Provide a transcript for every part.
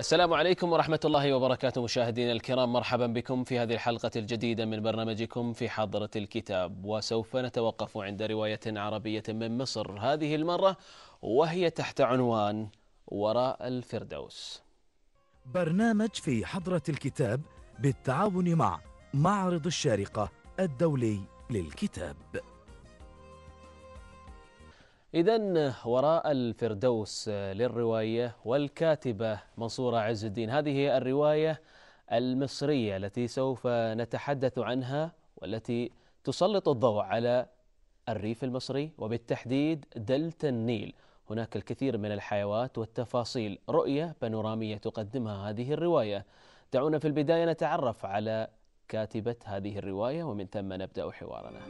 السلام عليكم ورحمة الله وبركاته مشاهدينا الكرام مرحبا بكم في هذه الحلقة الجديدة من برنامجكم في حضرة الكتاب وسوف نتوقف عند رواية عربية من مصر هذه المرة وهي تحت عنوان وراء الفردوس برنامج في حضرة الكتاب بالتعاون مع معرض الشارقة الدولي للكتاب إذا وراء الفردوس للرواية والكاتبة منصورة عز الدين هذه الرواية المصرية التي سوف نتحدث عنها والتي تسلط الضوء على الريف المصري وبالتحديد دلتا النيل هناك الكثير من الحيوات والتفاصيل رؤية بانورامية تقدمها هذه الرواية دعونا في البداية نتعرف على كاتبة هذه الرواية ومن ثم نبدأ حوارنا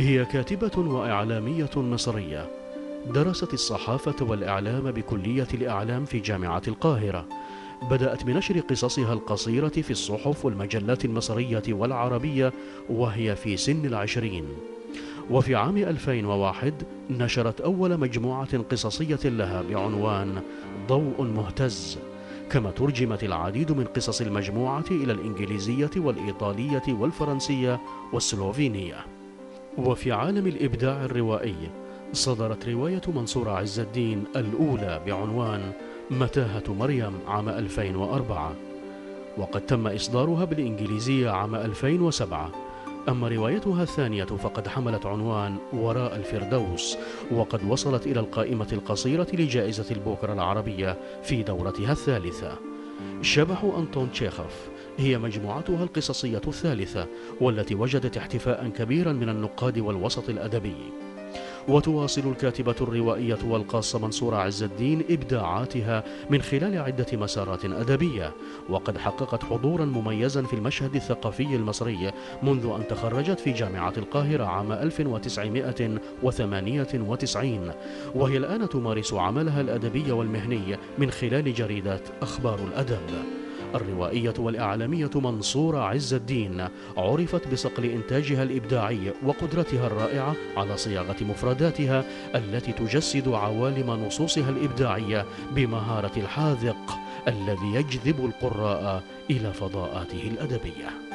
هي كاتبة وإعلامية مصرية درست الصحافة والإعلام بكلية الإعلام في جامعة القاهرة بدأت بنشر قصصها القصيرة في الصحف والمجلات المصرية والعربية وهي في سن العشرين وفي عام 2001 نشرت أول مجموعة قصصية لها بعنوان ضوء مهتز كما ترجمت العديد من قصص المجموعة إلى الإنجليزية والإيطالية والفرنسية والسلوفينية وفي عالم الإبداع الروائي صدرت رواية منصور عز الدين الأولى بعنوان متاهة مريم عام 2004 وقد تم إصدارها بالإنجليزية عام 2007 أما روايتها الثانية فقد حملت عنوان وراء الفردوس وقد وصلت إلى القائمة القصيرة لجائزة البوكر العربية في دورتها الثالثة شبح أنطون تشيخوف هي مجموعتها القصصية الثالثة والتي وجدت احتفاء كبيرا من النقاد والوسط الأدبي وتواصل الكاتبة الروائية والقاصة منصورة عز الدين إبداعاتها من خلال عدة مسارات أدبية وقد حققت حضورا مميزا في المشهد الثقافي المصري منذ أن تخرجت في جامعة القاهرة عام 1998 وهي الآن تمارس عملها الأدبي والمهني من خلال جريدة أخبار الأدب الروائية والإعلامية منصورة عز الدين عرفت بصقل إنتاجها الإبداعي وقدرتها الرائعة على صياغة مفرداتها التي تجسد عوالم نصوصها الإبداعية بمهارة الحاذق الذي يجذب القراء إلى فضاءاته الأدبية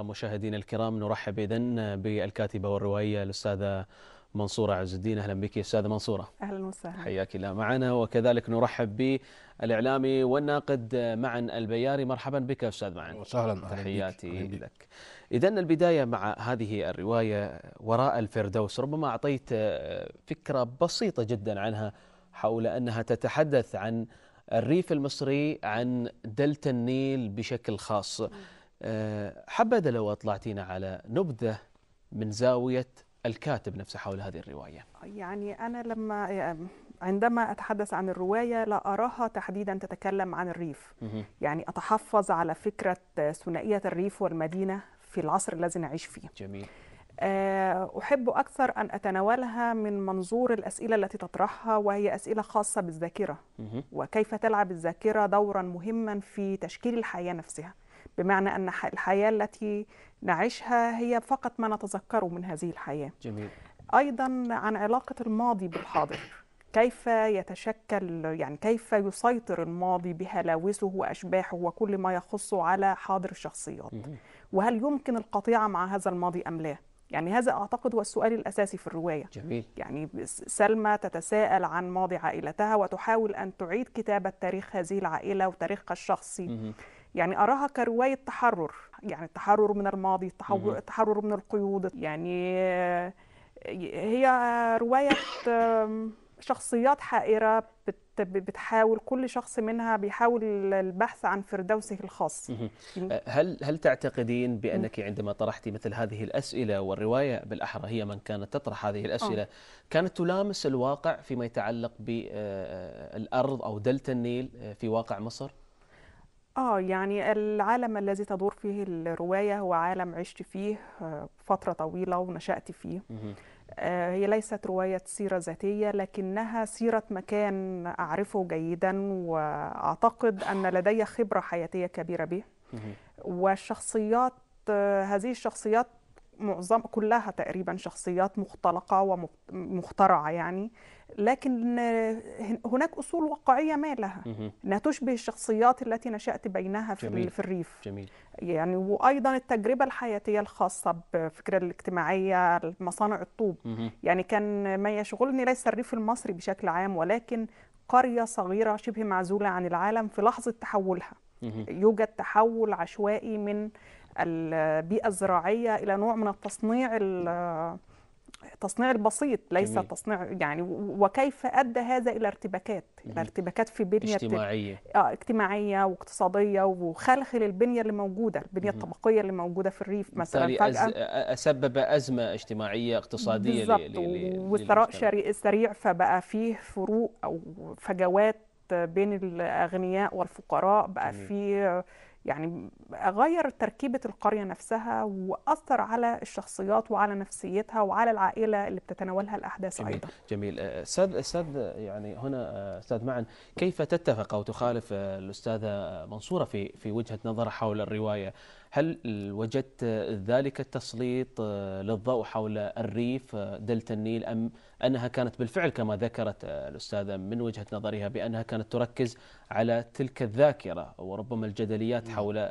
ومشاهدينا الكرام نرحب اذا بالكاتبه والروائيه الاستاذه منصوره عز الدين اهلا بك استاذه منصوره اهلا وسهلا حياك الله معنا وكذلك نرحب بالاعلامي والناقد معن البياري مرحبا بك استاذ معن وسهلا تحياتي لك اذا البدايه مع هذه الروايه وراء الفردوس ربما اعطيت فكره بسيطه جدا عنها حول انها تتحدث عن الريف المصري عن دلتا النيل بشكل خاص آه، حبذا لو أطلعتينا على نبذة من زاوية الكاتب نفسه حول هذه الرواية يعني أنا لما آه، عندما أتحدث عن الرواية لا أراها تحديدا تتكلم عن الريف يعني أتحفظ على فكرة ثنائية الريف والمدينة في العصر الذي نعيش فيه جميل آه، أحب أكثر أن أتناولها من منظور الأسئلة التي تطرحها وهي أسئلة خاصة بالذاكرة وكيف تلعب الذاكرة دورا مهما في تشكيل الحياة نفسها بمعنى أن الحياة التي نعيشها هي فقط ما نتذكره من هذه الحياة جميل. أيضا عن علاقة الماضي بالحاضر كيف يتشكل يعني كيف يسيطر الماضي بهلاوسه وأشباحه وكل ما يخصه على حاضر الشخصيات وهل يمكن القطيعة مع هذا الماضي أم لا؟ يعني هذا أعتقد هو السؤال الأساسي في الرواية جميل. يعني سلمى تتساءل عن ماضي عائلتها وتحاول أن تعيد كتابة تاريخ هذه العائلة وتاريخها الشخصي مم. يعني أراها كرواية تحرر يعني التحرر من الماضي التحرر من القيود يعني آه، هي رواية شخصيات حائرة بتحاول كل شخص منها بيحاول البحث عن فردوسه الخاص يعني آه، هل هل تعتقدين بأنك عندما طرحت مثل هذه الأسئلة والرواية بالأحرى هي من كانت تطرح هذه الأسئلة أوه. كانت تلامس الواقع فيما يتعلق بالأرض آه، أو دلتا النيل في واقع مصر؟ آه يعني العالم الذي تدور فيه الرواية هو عالم عشت فيه آه، فترة طويلة ونشأت فيه آه، هي ليست رواية سيرة ذاتية لكنها سيرة مكان أعرفه جيدا وأعتقد أن لدي خبرة حياتية كبيرة به والشخصيات آه، هذه الشخصيات معظم كلها تقريبا شخصيات مختلقة ومخترعة يعني لكن هناك اصول واقعيه ما لها انها تشبه الشخصيات التي نشات بينها في جميل. في الريف جميل. يعني وايضا التجربه الحياتيه الخاصه بفكره الاجتماعيه مصانع الطوب مه. يعني كان ما يشغلني ليس الريف المصري بشكل عام ولكن قريه صغيره شبه معزوله عن العالم في لحظه تحولها مه. يوجد تحول عشوائي من البيئه الزراعيه الى نوع من التصنيع تصنيع البسيط ليس جميل. تصنيع يعني وكيف ادى هذا الى ارتباكات الى ارتباكات في بنيه اجتماعيه اه اجتماعيه واقتصاديه وخلخ للبنيه اللي موجوده البنيه الطبقيه اللي موجوده في الريف مثلا فجاه سبب ازمه اجتماعيه اقتصاديه بالظبط والثراء سريع فبقى فيه فروق او فجوات بين الاغنياء والفقراء بقى فيه يعني غير تركيبة القرية نفسها وأثر على الشخصيات وعلى نفسيتها وعلى العائلة اللي بتتناولها الأحداث جميل أيضا جميل أه، أستاذ أستاذ يعني هنا أه، أستاذ معن كيف تتفق أو تخالف أه، الأستاذة منصورة في في وجهة نظرها حول الرواية هل وجدت ذلك التسليط آه، للضوء حول الريف آه، دلتا النيل أم أنها كانت بالفعل كما ذكرت آه، الأستاذة من وجهة نظرها بأنها كانت تركز على تلك الذاكرة وربما الجدليات حول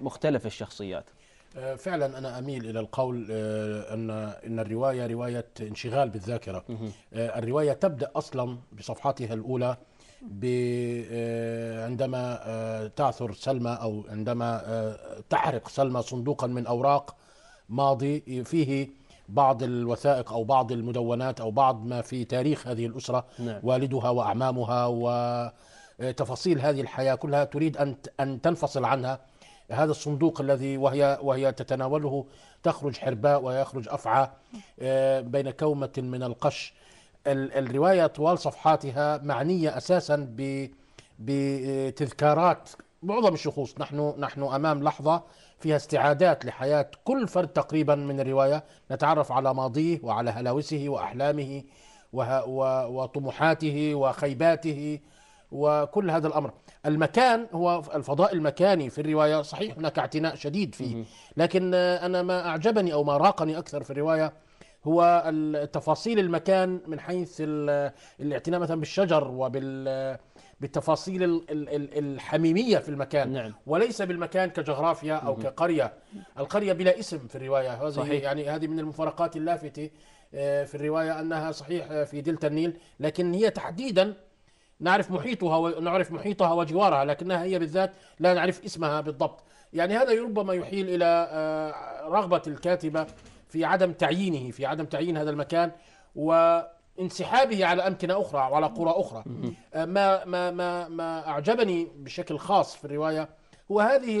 مختلف الشخصيات فعلا انا اميل الى القول ان ان الروايه روايه انشغال بالذاكره الروايه تبدا اصلا بصفحتها الاولى آه، عندما آه، تعثر سلمى أو عندما آه، تحرق سلمى صندوقا من أوراق ماضي فيه بعض الوثائق أو بعض المدونات أو بعض ما في تاريخ هذه الأسرة نعم. والدها وأعمامها وتفاصيل هذه الحياة كلها تريد أن أن تنفصل عنها هذا الصندوق الذي وهي وهي تتناوله تخرج حرباء ويخرج افعى بين كومه من القش الروايه طوال صفحاتها معنيه اساسا بتذكارات معظم الشخوص نحن نحن امام لحظه فيها استعادات لحياه كل فرد تقريبا من الروايه نتعرف على ماضيه وعلى هلاوسه واحلامه وطموحاته وخيباته وكل هذا الامر المكان هو الفضاء المكاني في الروايه صحيح هناك اعتناء شديد فيه لكن انا ما اعجبني او ما راقني اكثر في الروايه هو التفاصيل المكان من حيث الاعتناء مثلا بالشجر وبال بالتفاصيل الحميمية في المكان نعم. وليس بالمكان كجغرافيا أو مم. كقرية القرية بلا اسم في الرواية هذه صحيح. يعني هذه من المفارقات اللافتة آه، في الرواية أنها صحيح آه، في دلتا النيل لكن هي تحديدا نعرف محيطها ونعرف محيطها وجوارها لكنها هي بالذات لا نعرف اسمها بالضبط يعني هذا ربما يحيل إلى آه، رغبة الكاتبة في عدم تعيينه في عدم تعيين هذا المكان وانسحابه على أمكنة أخرى وعلى قرى أخرى آه، ما, ما, ما, ما أعجبني بشكل خاص في الرواية هو هذه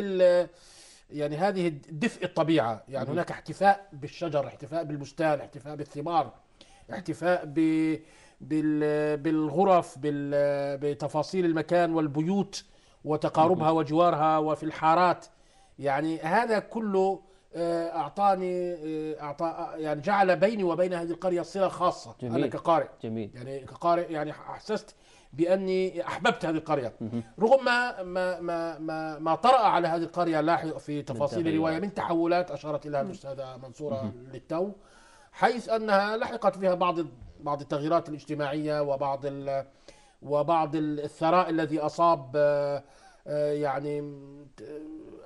يعني هذه دفء الطبيعة يعني هناك احتفاء بالشجر احتفاء بالبستان احتفاء بالثمار احتفاء بالغرف بتفاصيل المكان والبيوت وتقاربها وجوارها وفي الحارات يعني هذا كله آه، اعطاني آه، أعطى يعني جعل بيني وبين هذه القريه صله خاصه جميل. انا كقارئ جميل. يعني كقارئ يعني احسست باني احببت هذه القريه مم. رغم ما ما ما ما, ما طرا على هذه القريه لاحق في تفاصيل الروايه من تحولات اشارت اليها الاستاذه منصوره للتو حيث انها لحقت فيها بعض بعض التغييرات الاجتماعيه وبعض وبعض الثراء الذي اصاب آه، آه، يعني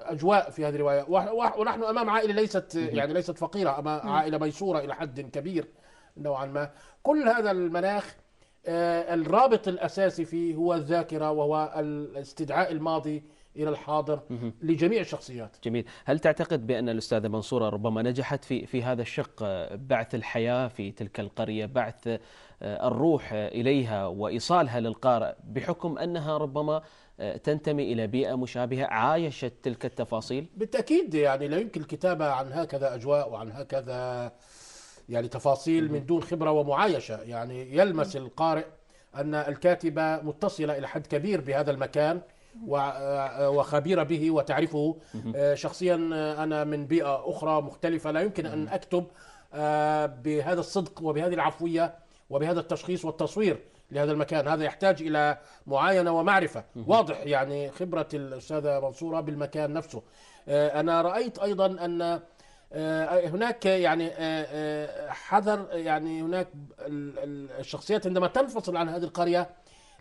اجواء في هذه الروايه ونحن امام عائله ليست يعني ليست فقيره امام عائله ميسوره الى حد كبير نوعا ما كل هذا المناخ آه، الرابط الاساسي فيه هو الذاكره وهو استدعاء الماضي الى الحاضر لجميع الشخصيات. جميل، هل تعتقد بان الاستاذه منصوره ربما نجحت في في هذا الشق آه، بعث الحياه في تلك القريه، بعث الروح اليها وايصالها للقارئ بحكم انها ربما تنتمي إلى بيئة مشابهة عايشت تلك التفاصيل بالتأكيد يعني لا يمكن الكتابة عن هكذا أجواء وعن هكذا يعني تفاصيل من دون خبرة ومعايشة يعني يلمس القارئ أن الكاتبة متصلة إلى حد كبير بهذا المكان آه، وخبيرة به وتعرفه آه، شخصيا أنا من بيئة أخرى مختلفة لا يمكن أن أكتب آه، بهذا الصدق وبهذه العفوية وبهذا التشخيص والتصوير لهذا المكان هذا يحتاج إلى معاينة ومعرفة واضح يعني خبرة الأستاذة منصورة بالمكان نفسه آه، أنا رأيت أيضا أن آه، آه، هناك يعني حذر يعني هناك الشخصيات عندما تنفصل عن هذه القرية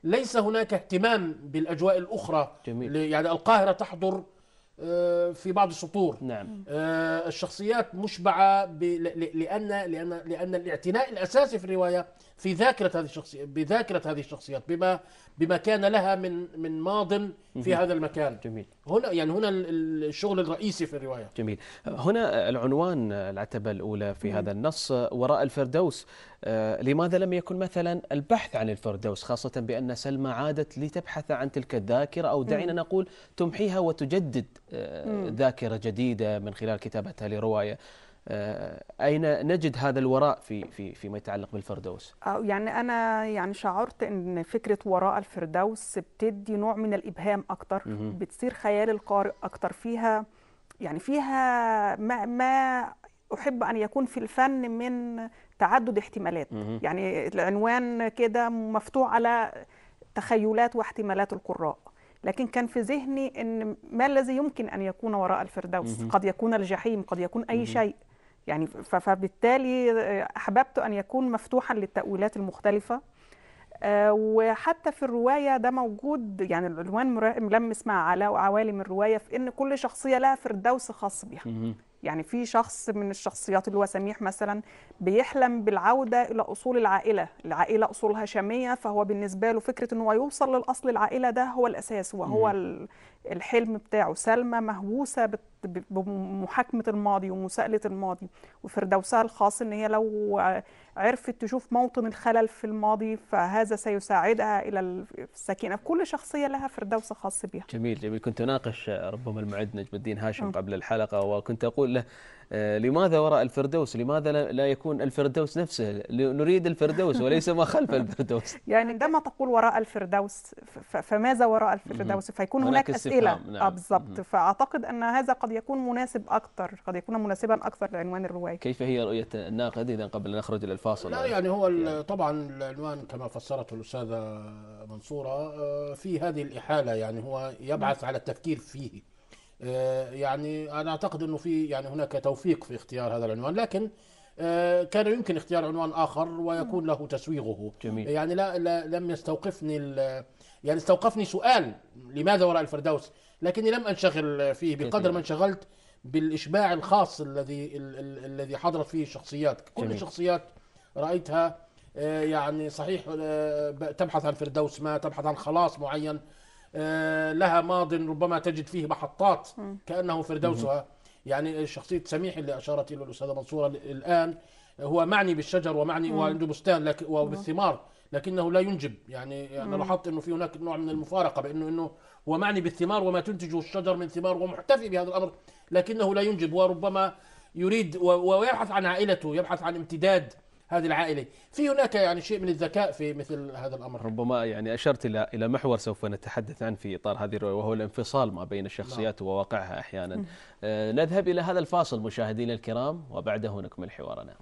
ليس هناك اهتمام بالأجواء الأخرى جميل. يعني القاهرة تحضر في بعض السطور نعم. الشخصيات مشبعة لأن, لأن, لأن الاعتناء الأساسي في الرواية في ذاكره هذه الشخصيات بذاكره هذه الشخصيات بما بما كان لها من من ماض في هذا المكان جميل هنا يعني هنا الشغل الرئيسي في الروايه جميل هنا العنوان العتبه الاولى في هذا النص وراء الفردوس آه، لماذا لم يكن مثلا البحث عن الفردوس خاصه بان سلمى عادت لتبحث عن تلك الذاكره او دعينا نقول تمحيها وتجدد آه، ذاكره جديده من خلال كتابتها لروايه آه، اين نجد هذا الوراء في في فيما يتعلق بالفردوس؟ آه، يعني انا يعني شعرت ان فكره وراء الفردوس بتدي نوع من الابهام اكتر بتصير خيال القارئ اكتر فيها يعني فيها ما, ما احب ان يكون في الفن من تعدد احتمالات يعني العنوان كده مفتوح على تخيلات واحتمالات القراء لكن كان في ذهني ان ما الذي يمكن ان يكون وراء الفردوس قد يكون الجحيم قد يكون اي شيء يعني فبالتالي أحببت أن يكون مفتوحا للتأويلات المختلفة آه، وحتى في الرواية ده موجود يعني العنوان ملمس مع عوالم الرواية في إن كل شخصية لها فردوس خاص بها يعني في شخص من الشخصيات اللي هو سميح مثلا بيحلم بالعودة إلى أصول العائلة العائلة اصولها شاميه فهو بالنسبة له فكرة أنه يوصل للأصل العائلة ده هو الأساس وهو الحلم بتاعه سلمى مهووسة بمحاكمة الماضي ومساءلة الماضي وفردوسها الخاص إن هي لو عرفت تشوف موطن الخلل في الماضي فهذا سيساعدها إلى السكينة كل شخصية لها فردوس خاص بها جميل جميل كنت أناقش ربما المعد نجم الدين هاشم نعم. قبل الحلقة وكنت أقول له آه، لماذا وراء الفردوس لماذا لا يكون الفردوس نفسه نريد الفردوس وليس ما خلف الفردوس يعني عندما تقول وراء الفردوس فماذا وراء الفردوس فيكون هناك, أسئلة نعم. آه، بالضبط فأعتقد أن هذا قد يكون مناسب أكثر قد يكون مناسبا أكثر لعنوان الرواية كيف هي رؤية الناقد إذا قبل أن نخرج إلى الفاصل لا يعني هو يعني. طبعا العنوان كما فسرته الأستاذة منصورة آه، في هذه الإحالة يعني هو يبعث نعم. على التفكير فيه آه، يعني انا اعتقد انه في يعني هناك توفيق في اختيار هذا العنوان لكن آه، كان يمكن اختيار عنوان اخر ويكون له تسويغه جميل. يعني لا, لا لم يستوقفني يعني استوقفني سؤال لماذا وراء الفردوس لكني لم انشغل فيه بقدر ما انشغلت بالاشباع الخاص الذي الذي حضرت فيه الشخصيات كل جميل. الشخصيات رايتها آه، يعني صحيح تبحث عن فردوس ما تبحث عن خلاص معين آه، لها ماض ربما تجد فيه محطات كانه فردوسها يعني شخصيه سميح اللي اشارت اليه الاستاذه منصوره الان هو معني بالشجر ومعني وعنده بستان وبالثمار لكنه لا ينجب يعني انا لاحظت انه في هناك نوع من المفارقه بانه انه هو معني بالثمار وما تنتجه الشجر من ثمار ومحتفي بهذا الامر لكنه لا ينجب وربما يريد ويبحث عن عائلته يبحث عن امتداد هذه العائله في هناك يعني شيء من الذكاء في مثل هذا الامر ربما يعني اشرت الى الى محور سوف نتحدث عنه في اطار هذه الروايه وهو الانفصال ما بين الشخصيات نعم. وواقعها احيانا آه نذهب الى هذا الفاصل مشاهدينا الكرام وبعده نكمل حوارنا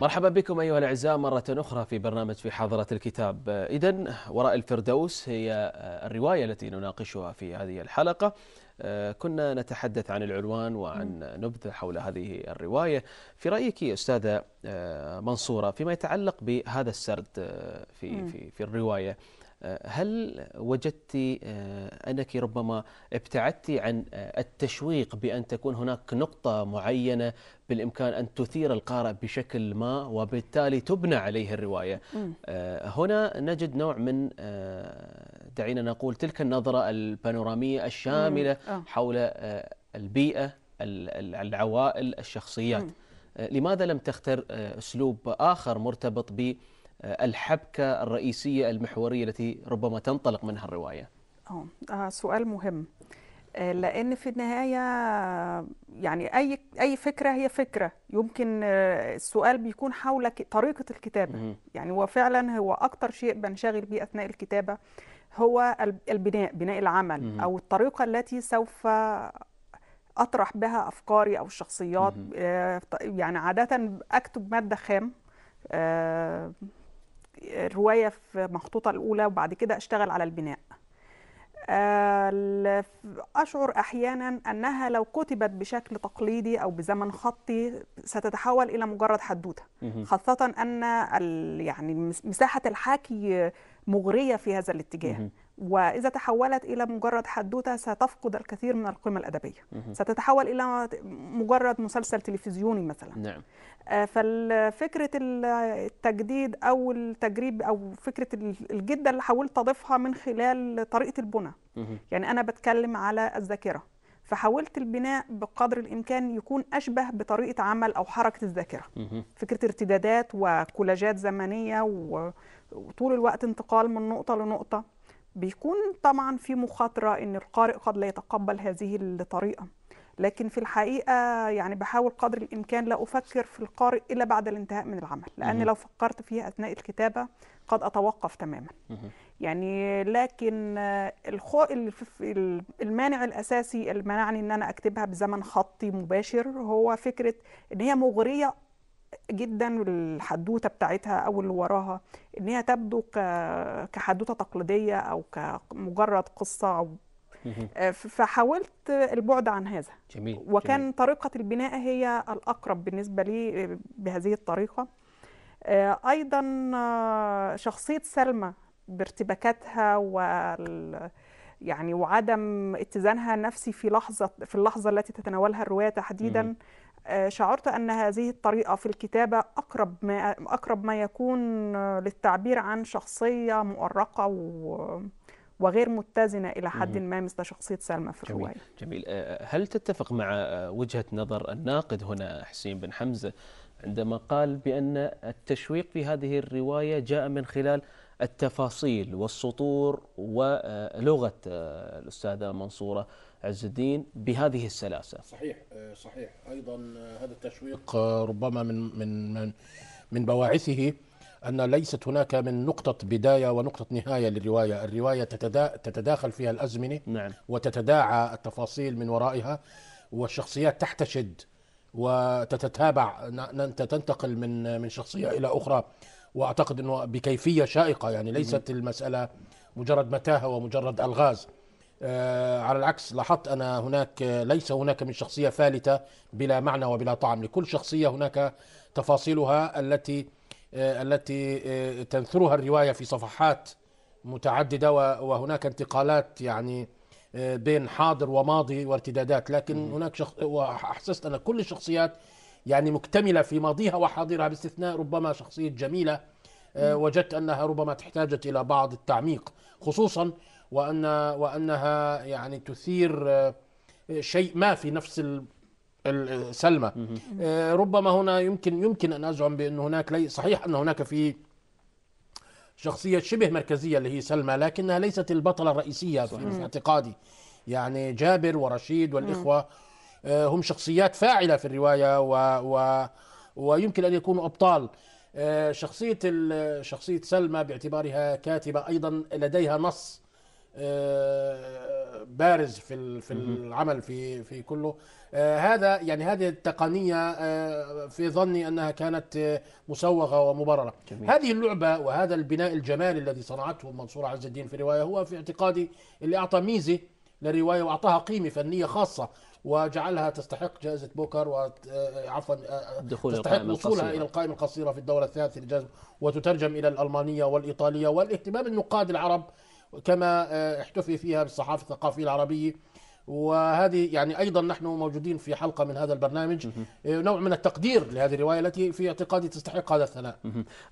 مرحبا بكم أيها الأعزاء مرة أخرى في برنامج في حضرة الكتاب آه، إذا وراء الفردوس هي آه، الرواية التي نناقشها في هذه الحلقة آه، كنا نتحدث عن العنوان وعن نبذة حول هذه الرواية في رأيك أستاذة آه، منصورة فيما يتعلق بهذا السرد آه، في, في, في الرواية هل وجدت أنك ربما ابتعدت عن التشويق بأن تكون هناك نقطة معينة بالإمكان أن تثير القارئ بشكل ما وبالتالي تبنى عليه الرواية هنا نجد نوع من دعينا نقول تلك النظرة البانورامية الشاملة آه. حول آه، البيئة العوائل الشخصيات آه، لماذا لم تختر أسلوب آخر مرتبط بالحبكة الرئيسية المحورية التي ربما تنطلق منها الرواية آه سؤال مهم لان في النهايه يعني اي اي فكره هي فكره يمكن السؤال بيكون حول طريقه الكتابه يعني هو فعلا هو اكتر شيء بنشغل بيه اثناء الكتابه هو البناء بناء العمل او الطريقه التي سوف اطرح بها افكاري او الشخصيات آه، يعني عاده اكتب ماده خام الروايه روايه في مخطوطه الاولى وبعد كده اشتغل على البناء آه، اشعر احيانا انها لو كتبت بشكل تقليدي او بزمن خطي ستتحول الى مجرد حدوته خاصه ان يعني مساحه الحكي مغرية في هذا الاتجاه وإذا تحولت إلى مجرد حدوتة ستفقد الكثير من القيمة الأدبية ستتحول إلى مجرد مسلسل تلفزيوني مثلا نعم. آه، فالفكرة التجديد أو التجريب أو فكرة الجدة اللي حاولت أضيفها من خلال طريقة البنى يعني أنا بتكلم على الذاكرة فحاولت البناء بقدر الامكان يكون اشبه بطريقه عمل او حركه الذاكره فكره ارتدادات وكولاجات زمنيه وطول الوقت انتقال من نقطه لنقطه بيكون طبعا في مخاطره ان القارئ قد لا يتقبل هذه الطريقه لكن في الحقيقه يعني بحاول قدر الامكان لا افكر في القارئ الا بعد الانتهاء من العمل لان لو فكرت فيها اثناء الكتابه قد اتوقف تماما يعني لكن الخو... المانع الاساسي اللي منعني ان انا اكتبها بزمن خطي مباشر هو فكره ان هي مغريه جدا الحدوته بتاعتها او اللي وراها ان هي تبدو كحدوته تقليديه او كمجرد قصه او آه، فحاولت البعد عن هذا جميل وكان جميل. طريقة البناء هي الأقرب بالنسبة لي آه، بهذه الطريقة آه، أيضا شخصية سلمى بارتباكاتها وال يعني وعدم اتزانها النفسي في لحظة في اللحظة التي تتناولها الرواية تحديدا شعرت ان هذه الطريقه في الكتابه اقرب ما اقرب ما يكون للتعبير عن شخصيه مؤرقه و وغير متزنه الى حد ما مثل شخصيه سلمى في الروايه. جميل, جميل. أه، أه، هل تتفق مع أه، وجهه نظر الناقد هنا حسين بن حمزه عندما قال بان التشويق في هذه الروايه جاء من خلال التفاصيل والسطور ولغه الاستاذه منصوره عز الدين بهذه السلاسه. صحيح صحيح ايضا هذا التشويق ربما من من من من بواعثه أن ليست هناك من نقطة بداية ونقطة نهاية للرواية الرواية تتداخل فيها الأزمنة نعم. وتتداعى التفاصيل من ورائها والشخصيات تحتشد وتتتابع تنتقل من من شخصية إلى أخرى وأعتقد أنه بكيفية شائقة يعني ليست المسألة مجرد متاهة ومجرد ألغاز آه، على العكس لاحظت أنا هناك ليس هناك من شخصية فالته بلا معنى وبلا طعم لكل شخصية هناك تفاصيلها التي آه، التي آه، تنثرها الروايه في صفحات متعدده وهناك انتقالات يعني آه، بين حاضر وماضي وارتدادات لكن هناك شخص واحسست ان كل الشخصيات يعني مكتمله في ماضيها وحاضرها باستثناء ربما شخصيه جميله وجدت انها ربما تحتاجت الى بعض التعميق خصوصا وان وانها يعني تثير شيء ما في نفس سلمى آه، ربما هنا يمكن يمكن ان ازعم بان هناك لي صحيح ان هناك في شخصيه شبه مركزيه اللي هي سلمى لكنها ليست البطله الرئيسيه صحيح. في اعتقادي يعني جابر ورشيد والاخوه آه، هم شخصيات فاعله في الروايه و, و ويمكن ان يكونوا ابطال آه، شخصيه شخصيه سلمى باعتبارها كاتبه ايضا لديها نص آه، بارز في في العمل في في كله آه، هذا يعني هذه التقنيه آه، في ظني انها كانت مسوغه ومبرره جميل. هذه اللعبه وهذا البناء الجمالي الذي صنعته منصور عز الدين في روايه هو في اعتقادي اللي اعطى ميزه للروايه واعطاها قيمه فنيه خاصه وجعلها تستحق جائزة بوكر و عفوا تستحق وصولها إلى القائمة القصيرة في الدورة الثالثة للجائزة وتترجم إلى الألمانية والإيطالية والاهتمام النقاد العرب كما آه، احتفي فيها بالصحافة الثقافية العربية وهذه يعني ايضا نحن موجودين في حلقه من هذا البرنامج آه، نوع من التقدير لهذه الروايه التي في اعتقادي تستحق هذا الثناء.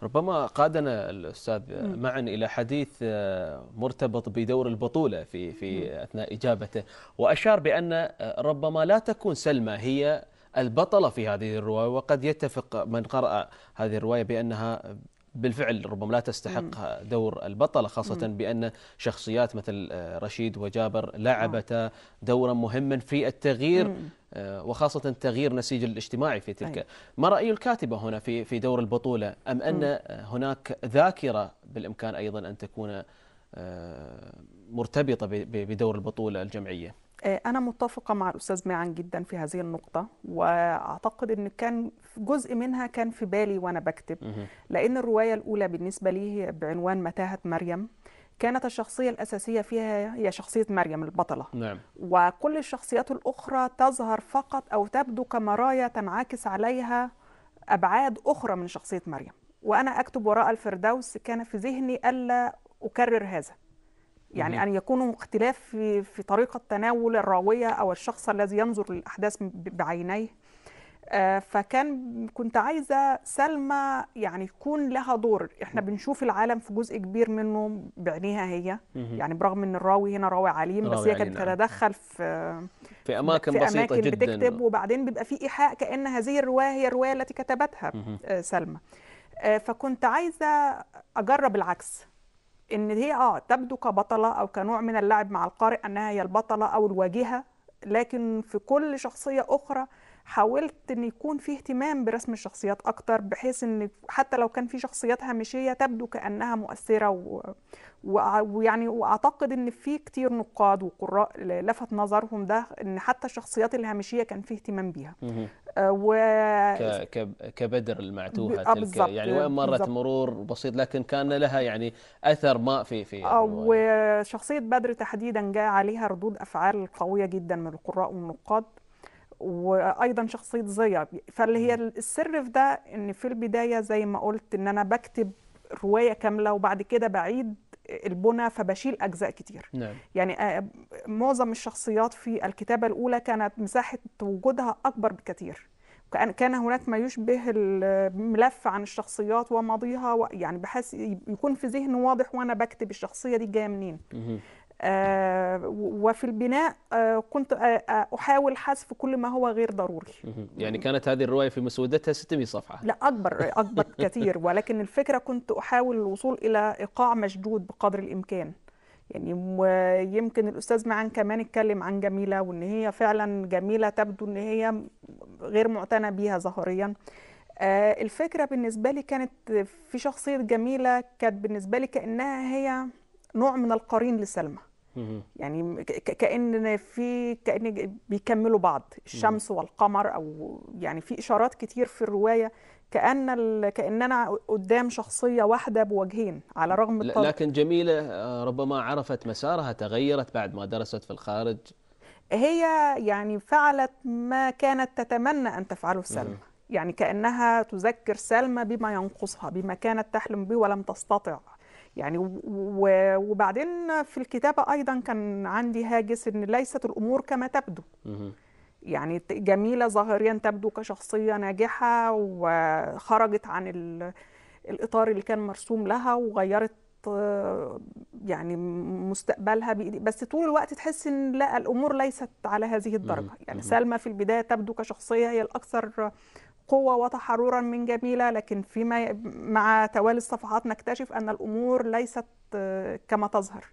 ربما قادنا الاستاذ معا الى حديث آه، مرتبط بدور البطوله في في اثناء اجابته واشار بان ربما لا تكون سلمى هي البطله في هذه الروايه وقد يتفق من قرأ هذه الروايه بانها بالفعل ربما لا تستحق دور البطلة خاصة بأن شخصيات مثل آه، رشيد وجابر آه. لعبتا دورا مهما في التغيير آه، وخاصة تغيير النسيج الاجتماعي في تلك أيوة. ما رأي الكاتبة هنا في في دور البطولة أم أن هناك ذاكرة بالإمكان أيضا أن تكون مرتبطة بدور البطولة الجمعية آه، أنا متفقة مع الأستاذ معن جدا في هذه النقطة وأعتقد أن كان جزء منها كان في بالي وأنا بكتب لأن الرواية الأولى بالنسبة لي بعنوان متاهة مريم كانت الشخصية الأساسية فيها هي شخصية مريم البطلة نعم. وكل الشخصيات الأخرى تظهر فقط أو تبدو كمرايا تنعكس عليها أبعاد أخرى من شخصية مريم وأنا أكتب وراء الفردوس كان في ذهني ألا أكرر هذا يعني أن يكونوا اختلاف في, في طريقة تناول الراوية أو الشخص الذي ينظر للأحداث بعينيه آه، فكان كنت عايزة سلمى يعني يكون لها دور احنا بنشوف العالم في جزء كبير منه بعينيها هي يعني برغم ان الراوي هنا راوي عليم بس هي كانت آه. تتدخل في في اماكن في بسيطة أماكن جدا بتكتب وبعدين بيبقى في ايحاء كان هذه الرواية هي الرواية التي كتبتها آه، سلمى فكنت عايزة اجرب العكس ان هي اه تبدو كبطله او كنوع من اللعب مع القارئ انها هي البطله او الواجهه لكن في كل شخصيه اخرى حاولت ان يكون في اهتمام برسم الشخصيات اكتر بحيث ان حتى لو كان في شخصيات هامشيه تبدو كانها مؤثره و... ويعني واعتقد ان في كتير نقاد وقراء لفت نظرهم ده ان حتى الشخصيات الهامشيه كان في اهتمام بيها آه، و ك... كبدر المعتوهه آه، تلك يعني وان مرت مرور بسيط لكن كان لها يعني اثر ما في في آه، وشخصيه بدر تحديدا جاء عليها ردود افعال قويه جدا من القراء والنقاد وايضا شخصيه زيا فاللي هي السر في ده ان في البدايه زي ما قلت ان انا بكتب روايه كامله وبعد كده بعيد البنى فبشيل اجزاء كتير نعم. يعني آه، معظم الشخصيات في الكتابه الاولى كانت مساحه وجودها اكبر بكثير كان هناك ما يشبه الملف عن الشخصيات وماضيها يعني بحيث يكون في ذهن واضح وانا بكتب الشخصيه دي جايه منين آه، وفي البناء آه، كنت آه، احاول حذف كل ما هو غير ضروري يعني كانت هذه الروايه في مسودتها 600 صفحه لا اكبر اكبر كثير ولكن الفكره كنت احاول الوصول الى ايقاع مشدود بقدر الامكان يعني ويمكن الاستاذ معان كمان اتكلم عن جميله وان هي فعلا جميله تبدو ان هي غير معتنى بيها ظاهريا الفكره بالنسبه لي كانت في شخصيه جميله كانت بالنسبه لي كانها هي نوع من القرين لسلمى يعني كان في كان بيكملوا بعض الشمس والقمر او يعني في اشارات كتير في الروايه كان كاننا قدام شخصيه واحده بوجهين على رغم الطرق. لكن جميله آه، ربما عرفت مسارها تغيرت بعد ما درست في الخارج هي يعني فعلت ما كانت تتمنى ان تفعله سلمى يعني كانها تذكر سلمى بما ينقصها بما كانت تحلم به ولم تستطع يعني وبعدين في الكتابة أيضا كان عندي هاجس أن ليست الأمور كما تبدو يعني جميلة ظاهريا تبدو كشخصية ناجحة وخرجت عن الإطار اللي كان مرسوم لها وغيرت يعني مستقبلها بإيدي بس طول الوقت تحس ان لا الامور ليست على هذه الدرجه يعني سلمى في البدايه تبدو كشخصيه هي الاكثر قوة وتحررا من جميلة لكن فيما مع توالي الصفحات نكتشف أن الأمور ليست آه، كما تظهر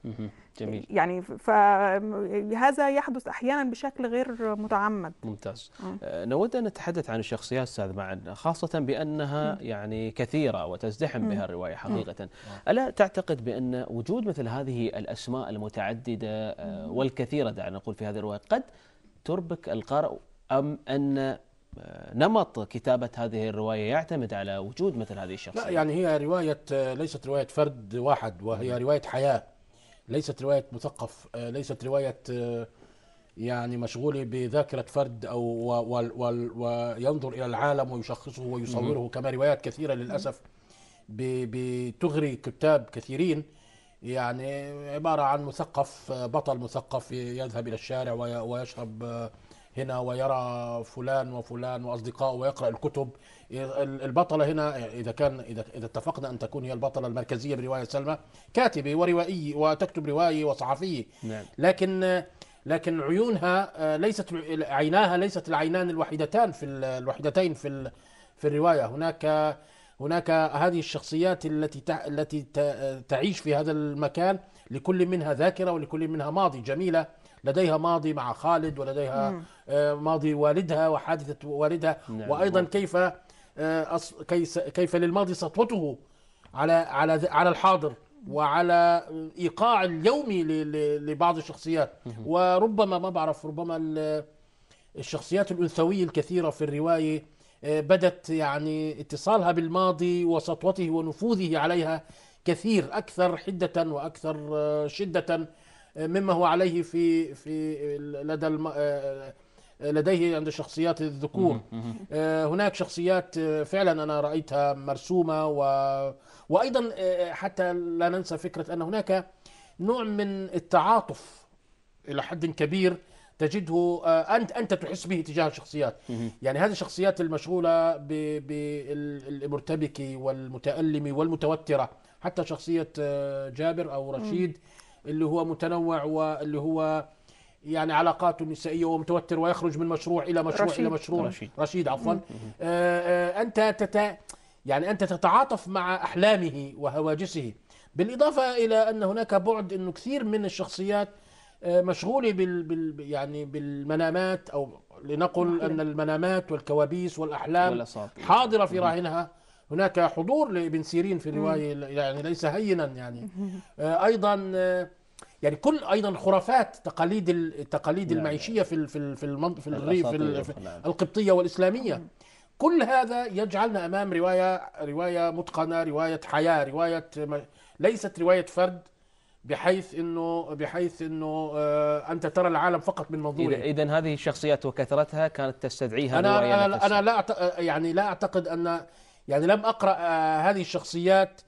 جميل يعني فهذا يحدث أحيانا بشكل غير متعمد ممتاز آه. آه، نود أن نتحدث عن الشخصيات أستاذ معا خاصة بأنها مم. يعني كثيرة وتزدحم بها الرواية حقيقة مم. ألا تعتقد بأن وجود مثل هذه الأسماء المتعددة والكثيرة دعنا نقول في هذه الرواية قد تربك القارئ أم أن نمط كتابة هذه الرواية يعتمد على وجود مثل هذه الشخصية لا يعني هي رواية آه، ليست رواية فرد واحد وهي نعم. رواية حياة ليست رواية مثقف آه، ليست رواية آه، يعني مشغولة بذاكرة فرد أو وينظر إلى العالم ويشخصه ويصوره كما روايات كثيرة للأسف بتغري كتاب كثيرين يعني عبارة عن مثقف بطل مثقف يذهب إلى الشارع ويشرب هنا ويرى فلان وفلان واصدقائه ويقرا الكتب البطله هنا اذا كان اذا اذا اتفقنا ان تكون هي البطله المركزيه بروايه سلمى كاتبه وروائيه وتكتب روايه وصحفيه نعم. لكن لكن عيونها آه، ليست عيناها ليست العينان الوحيدتان في الوحيدتين في في الروايه هناك هناك هذه الشخصيات التي التي تعيش في هذا المكان لكل منها ذاكره ولكل منها ماضي جميله لديها ماضي مع خالد ولديها آه، ماضي والدها وحادثه والدها نعم. وايضا كيف آه، كيف للماضي سطوته على على على الحاضر وعلى ايقاع اليومي لبعض الشخصيات وربما ما بعرف ربما الشخصيات الانثويه الكثيره في الروايه آه، بدت يعني اتصالها بالماضي وسطوته ونفوذه عليها كثير اكثر حده واكثر شده مما هو عليه في في لدى الم... آه، آه، لديه عند شخصيات الذكور آه، هناك شخصيات فعلا أنا رأيتها مرسومة و... وأيضا حتى لا ننسى فكرة أن هناك نوع من التعاطف إلى حد كبير تجده انت انت تحس به تجاه الشخصيات يعني هذه الشخصيات المشغوله بالمرتبك والمتالم والمتوتره حتى شخصيه جابر او رشيد اللي هو متنوع واللي هو يعني علاقاته النسائيه ومتوتر ويخرج من مشروع الى مشروع رشيد. الى مشروع رشيد, رشيد عفوا آه، آه، انت تت يعني انت تتعاطف مع احلامه وهواجسه بالاضافه الى ان هناك بعد انه كثير من الشخصيات آه، مشغوله بال, بال يعني بالمنامات او لنقل نعم. ان المنامات والكوابيس والاحلام حاضره في راهنها هناك حضور لابن سيرين في الروايه يعني ليس هينا يعني آه، ايضا آه، يعني كل ايضا خرافات تقاليد التقاليد المعيشيه في في في في الريف نعم. القبطيه والاسلاميه كل هذا يجعلنا امام روايه روايه متقنه روايه حياه روايه ليست روايه فرد بحيث انه بحيث انه آه انت ترى العالم فقط من منظوره اذا هذه الشخصيات وكثرتها كانت تستدعيها انا انا, أنا لا يعني لا اعتقد ان يعني لم اقرا آه، هذه الشخصيات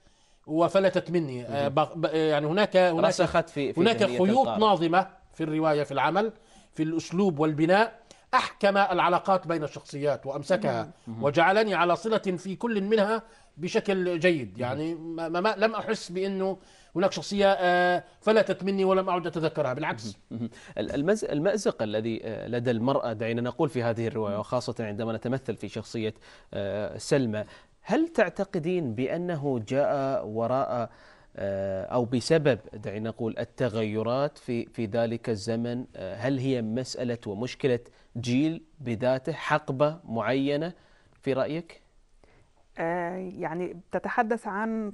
وفلتت مني آه، يعني هناك هناك رسخت في, في هناك خيوط ناظمه في الروايه في العمل في الاسلوب والبناء احكم العلاقات بين الشخصيات وامسكها وجعلني على صله في كل منها بشكل جيد يعني ما ما لم احس بانه هناك شخصية آه، فلتت مني ولم أعد أتذكرها بالعكس المأزق الذي آه، لدى المرأة دعينا نقول في هذه الرواية وخاصة عندما نتمثل في شخصية آه، سلمى هل تعتقدين بأنه جاء وراء أو بسبب دعينا نقول التغيرات في في ذلك الزمن هل هي مسألة ومشكلة جيل بذاته حقبة معينة في رأيك؟ آه، يعني بتتحدث عن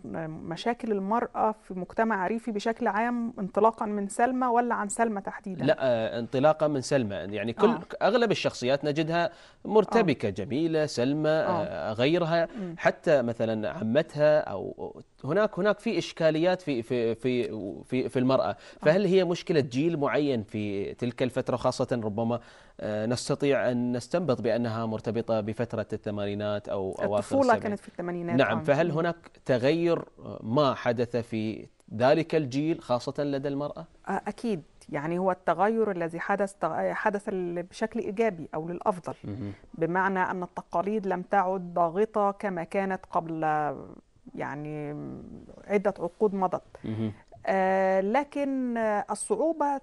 مشاكل المرأة في مجتمع ريفي بشكل عام انطلاقا من سلمى ولا عن سلمى تحديدا؟ لا آه، انطلاقا من سلمى يعني كل آه. اغلب الشخصيات نجدها مرتبكة آه. جميلة سلمى آه. آه، غيرها م. حتى مثلا عمتها او هناك هناك في اشكاليات في في في في, في المرأة فهل هي مشكلة جيل معين في تلك الفترة خاصة ربما آه، نستطيع أن نستنبط بأنها مرتبطة بفترة الثمانينات أو أواخر الطفولة كانت في الثمانينات نعم آه، فهل هناك تغير ما حدث في ذلك الجيل خاصة لدى المرأة؟ آه، أكيد يعني هو التغير الذي حدث حدث بشكل ايجابي او للافضل بمعنى ان التقاليد لم تعد ضاغطه كما كانت قبل يعني عده عقود مضت لكن الصعوبه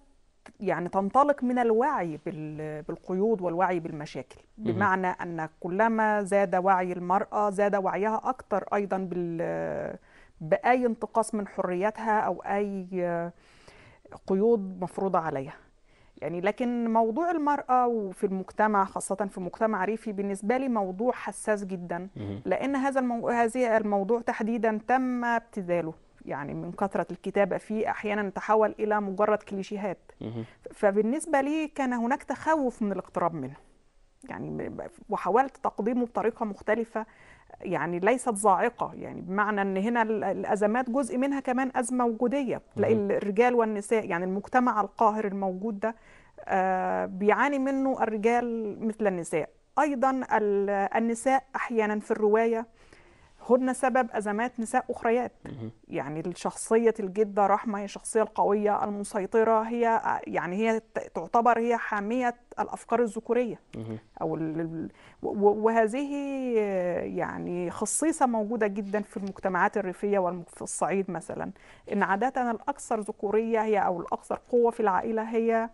يعني تنطلق من الوعي بالقيود والوعي بالمشاكل بمعنى أن كلما زاد وعي المرأة زاد وعيها أكتر أيضا بال بأي انتقاص من حريتها أو أي قيود مفروضة عليها يعني لكن موضوع المرأة وفي المجتمع خاصة في مجتمع ريفي بالنسبة لي موضوع حساس جدا لأن هذا المو... هذه الموضوع تحديدا تم ابتذاله يعني من كثرة الكتابة فيه أحيانا تحول إلى مجرد كليشيهات فبالنسبة لي كان هناك تخوف من الاقتراب منه يعني وحاولت تقديمه بطريقة مختلفة يعني ليست زائقة يعني بمعنى أن هنا الأزمات جزء منها كمان أزمة وجودية تلاقي الرجال والنساء يعني المجتمع القاهر الموجود ده آه، بيعاني منه الرجال مثل النساء أيضا النساء أحيانا في الرواية هن سبب أزمات نساء أخريات يعني شخصية الجدة رحمة هي الشخصية القوية المسيطرة هي يعني هي تعتبر هي حامية الأفكار الذكورية أو وهذه يعني خصيصة موجودة جدا في المجتمعات الريفية وفي الصعيد مثلا إن عادة الأكثر ذكورية هي أو الأكثر قوة في العائلة هي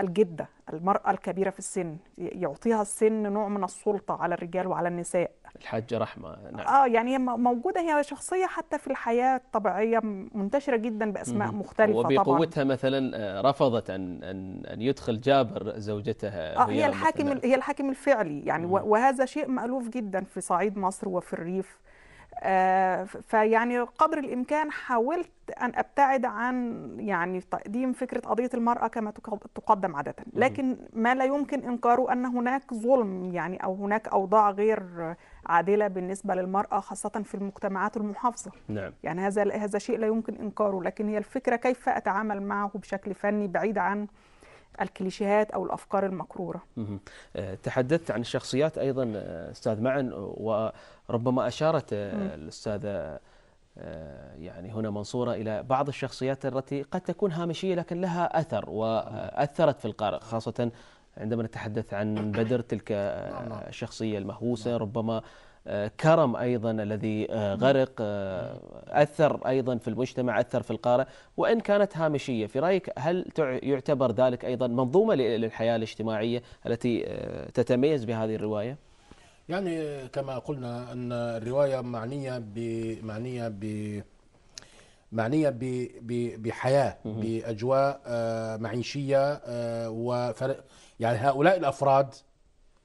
الجدة المرأة الكبيرة في السن يعطيها السن نوع من السلطة على الرجال وعلى النساء الحاجة رحمة نعم. آه يعني موجودة هي شخصية حتى في الحياة الطبيعية منتشرة جدا بأسماء مم. مختلفة وبقوتها طبعا. مثلا آه، رفضت أن, أن, أن يدخل جابر زوجتها آه هي الحاكم هي الحاكم الفعلي يعني مم. وهذا شيء مألوف جدا في صعيد مصر وفي الريف آه، فيعني قدر الامكان حاولت ان ابتعد عن يعني تقديم فكره قضيه المراه كما تقدم عاده لكن ما لا يمكن انكاره ان هناك ظلم يعني او هناك اوضاع غير عادله بالنسبه للمراه خاصه في المجتمعات المحافظه نعم. يعني هذا هذا شيء لا يمكن انكاره لكن هي الفكره كيف اتعامل معه بشكل فني بعيد عن الكليشيهات او الافكار المكروره. آه، تحدثت عن الشخصيات ايضا آه، استاذ معن و... ربما أشارت آه، الأستاذة آه، يعني هنا منصورة إلى بعض الشخصيات التي قد تكون هامشية لكن لها أثر وأثرت في القارئ خاصة عندما نتحدث عن بدر تلك الشخصية آه، نعم، نعم. المهووسة نعم. ربما كرم أيضا الذي غرق أثر أيضا في المجتمع أثر في القارئ وإن كانت هامشية في رأيك هل يعتبر ذلك أيضا منظومة للحياة الاجتماعية التي تتميز بهذه الرواية؟ يعني كما قلنا ان الروايه معنيه بمعنيه ب معنيه ب بحياه باجواء آه، معيشيه آه، وفر يعني هؤلاء الافراد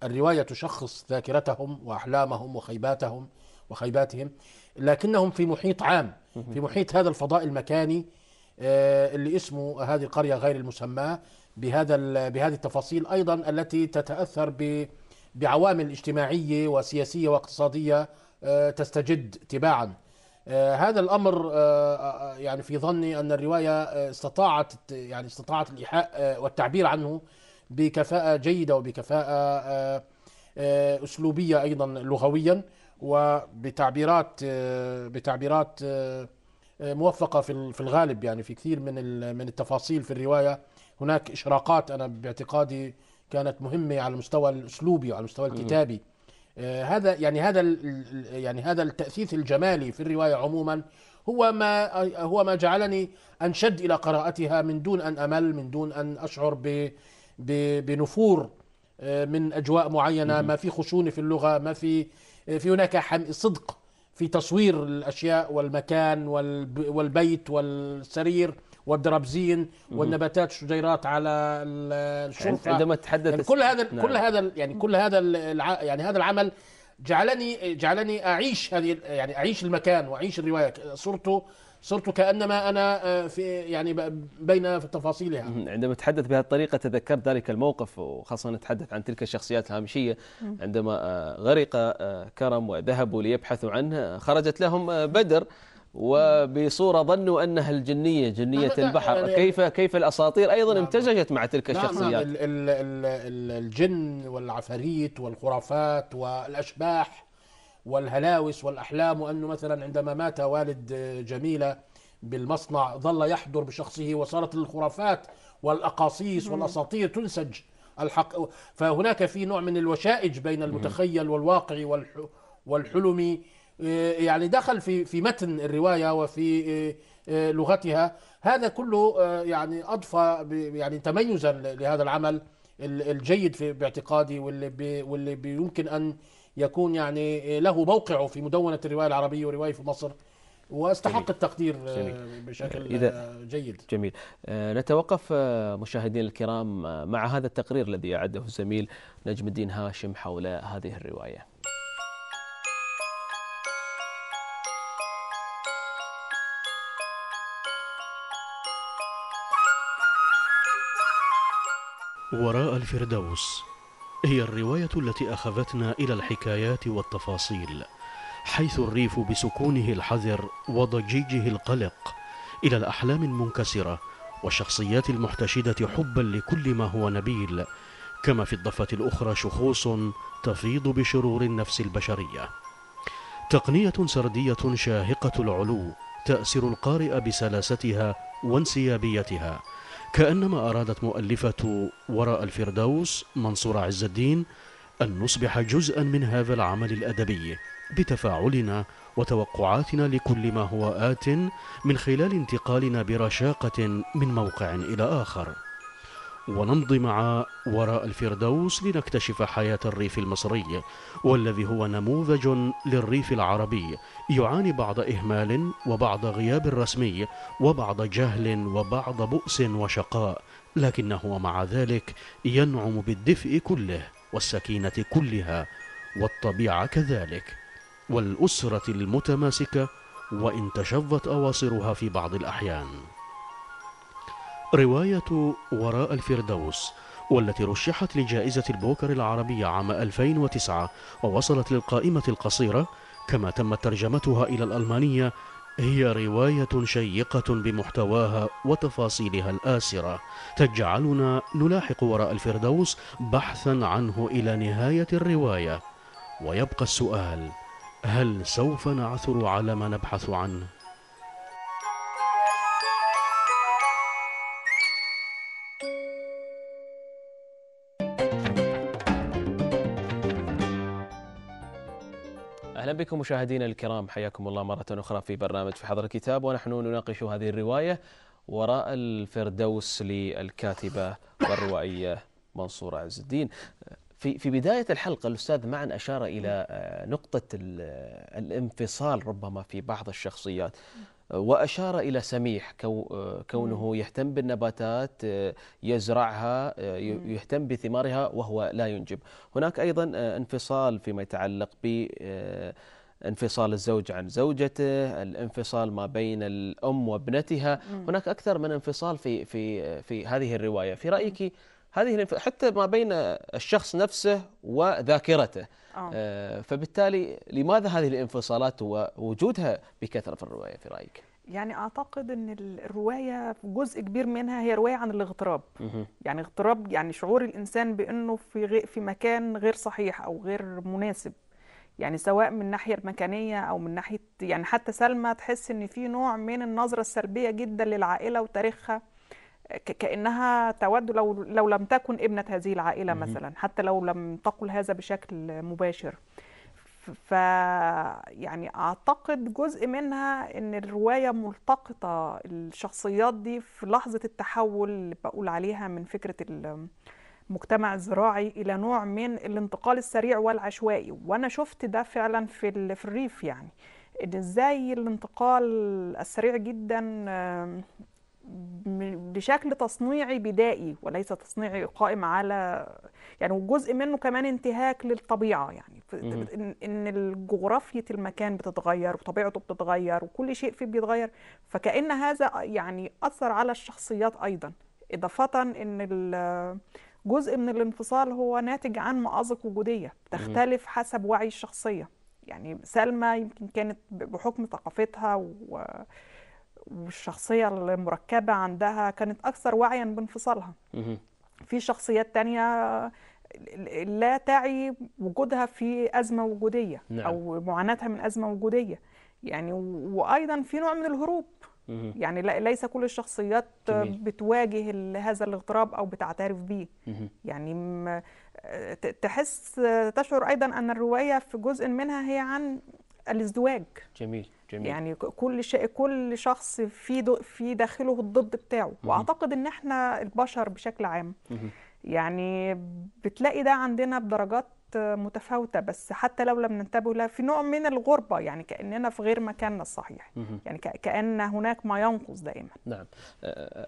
الروايه تشخص ذاكرتهم واحلامهم وخيباتهم وخيباتهم لكنهم في محيط عام في محيط هذا الفضاء المكاني آه، اللي اسمه هذه القريه غير المسماه بهذا بهذه التفاصيل ايضا التي تتاثر ب بعوامل اجتماعيه وسياسيه واقتصاديه آه، تستجد تباعا آه، هذا الامر آه، يعني في ظني ان الروايه استطاعت يعني استطاعت الايحاء والتعبير عنه بكفاءه جيده وبكفاءه اسلوبيه ايضا لغويا وبتعبيرات بتعبيرات موفقه في في الغالب يعني في كثير من من التفاصيل في الروايه هناك اشراقات انا باعتقادي كانت مهمه على المستوى الاسلوبي وعلى المستوى الكتابي آه، هذا يعني هذا يعني هذا التاثيث الجمالي في الروايه عموما هو ما هو ما جعلني انشد الى قراءتها من دون ان امل من دون ان اشعر ب بنفور آه، من اجواء معينه ما في خشونه في اللغه ما في آه، في هناك صدق في تصوير الاشياء والمكان والبيت والسرير والدرابزين والنباتات الشجيرات على الشرطه عندما تحدث يعني كل هذا نعم. كل هذا يعني كل هذا يعني هذا العمل جعلني جعلني اعيش هذه يعني اعيش المكان واعيش الروايه صرت صرت كانما انا آه، في يعني بين تفاصيلها عندما تحدث بهذه الطريقه تذكرت ذلك الموقف وخاصه نتحدث عن تلك الشخصيات الهامشيه عندما آه، غرق آه، كرم وذهبوا ليبحثوا عنه خرجت لهم بدر وبصورة ظنوا أنها الجنية جنية نعم، البحر يعني كيف كيف الأساطير أيضا نعم. امتزجت مع تلك نعم. الشخصيات نعم الجن والعفاريت والخرافات والأشباح والهلاوس والأحلام وأنه مثلا عندما مات والد جميلة بالمصنع ظل يحضر بشخصه وصارت الخرافات والأقاصيص والأساطير تنسج الحق فهناك في نوع من الوشائج بين المتخيل والواقع والحلم آه، يعني دخل في في متن الروايه وفي آه، آه، لغتها هذا كله يعني اضفى يعني تميزا لهذا العمل الجيد في باعتقادي واللي بي واللي بيمكن ان يكون يعني له موقعه في مدونه الروايه العربيه والروايه في مصر واستحق التقدير جميل. بشكل إذا جيد جميل نتوقف مشاهدينا الكرام مع هذا التقرير الذي أعده الزميل نجم الدين هاشم حول هذه الرواية وراء الفردوس هي الرواية التي أخذتنا إلى الحكايات والتفاصيل حيث الريف بسكونه الحذر وضجيجه القلق إلى الأحلام المنكسرة والشخصيات المحتشدة حبا لكل ما هو نبيل كما في الضفة الأخرى شخوص تفيض بشرور النفس البشرية تقنية سردية شاهقة العلو تأسر القارئ بسلاستها وانسيابيتها كأنما أرادت مؤلفة وراء الفردوس منصور عز الدين أن نصبح جزءا من هذا العمل الأدبي بتفاعلنا وتوقعاتنا لكل ما هو آت من خلال انتقالنا برشاقة من موقع إلى آخر ونمضي معا وراء الفردوس لنكتشف حياة الريف المصري والذي هو نموذج للريف العربي يعاني بعض إهمال وبعض غياب رسمي وبعض جهل وبعض بؤس وشقاء لكنه مع ذلك ينعم بالدفء كله والسكينة كلها والطبيعة كذلك والأسرة المتماسكة وإن تشظت أواصرها في بعض الأحيان رواية وراء الفردوس والتي رشحت لجائزة البوكر العربية عام 2009 ووصلت للقائمة القصيرة كما تمت ترجمتها إلى الألمانية هي رواية شيقة بمحتواها وتفاصيلها الآسرة تجعلنا نلاحق وراء الفردوس بحثا عنه إلى نهاية الرواية ويبقى السؤال هل سوف نعثر على ما نبحث عنه؟ أهلا بكم مشاهدينا الكرام حياكم الله مرة أخرى في برنامج في حضر الكتاب ونحن نناقش هذه الرواية وراء الفردوس للكاتبة والروائية منصورة عز الدين في في بداية الحلقة الأستاذ معن أشار إلى آه، نقطة آه، الانفصال ربما في بعض الشخصيات وأشار إلى سميح كونه يهتم بالنباتات يزرعها يهتم بثمارها وهو لا ينجب هناك أيضا آه، انفصال فيما يتعلق ب آه، انفصال الزوج عن زوجته، الانفصال ما بين الام وابنتها، هناك اكثر من انفصال في في آه، في هذه الروايه، في رايك هذه حتى ما بين الشخص نفسه وذاكرته آه. آه، فبالتالي لماذا هذه الانفصالات ووجودها بكثرة في الرواية في رأيك؟ يعني اعتقد ان الروايه جزء كبير منها هي روايه عن الاغتراب يعني اغتراب يعني شعور الانسان بانه في في مكان غير صحيح او غير مناسب يعني سواء من الناحيه المكانيه او من ناحيه يعني حتى سلمى تحس ان في نوع من النظره السلبيه جدا للعائله وتاريخها كانها تود لو لو لم تكن ابنه هذه العائله مثلا حتى لو لم تقل هذا بشكل مباشر ف يعني اعتقد جزء منها ان الروايه ملتقطه الشخصيات دي في لحظه التحول اللي بقول عليها من فكره المجتمع الزراعي الى نوع من الانتقال السريع والعشوائي وانا شفت ده فعلا في في الريف يعني ان ازاي الانتقال السريع جدا بشكل تصنيعي بدائي وليس تصنيعي قائم على يعني وجزء منه كمان انتهاك للطبيعه يعني ان جغرافيه المكان بتتغير وطبيعته بتتغير وكل شيء فيه بيتغير فكأن هذا يعني اثر على الشخصيات ايضا اضافه ان جزء من الانفصال هو ناتج عن مآزق وجوديه تختلف حسب وعي الشخصيه يعني سلمى يمكن كانت بحكم ثقافتها و والشخصية المركبة عندها كانت أكثر وعيا بانفصالها في شخصيات تانية لا تعي وجودها في أزمة وجودية نعم. أو معاناتها من أزمة وجودية يعني وأيضا في نوع من الهروب يعني ليس كل الشخصيات جميل. بتواجه هذا الاضطراب أو بتعترف به يعني تحس تشعر أيضا أن الرواية في جزء منها هي عن الازدواج جميل جميل. يعني كل شيء كل شخص في في داخله الضد بتاعه مم. واعتقد ان احنا البشر بشكل عام مم. يعني بتلاقي ده عندنا بدرجات متفاوتة بس حتى لو لم ننتبه لها في نوع من الغربة يعني كأننا في غير مكاننا الصحيح يعني كأن هناك ما ينقص دائما نعم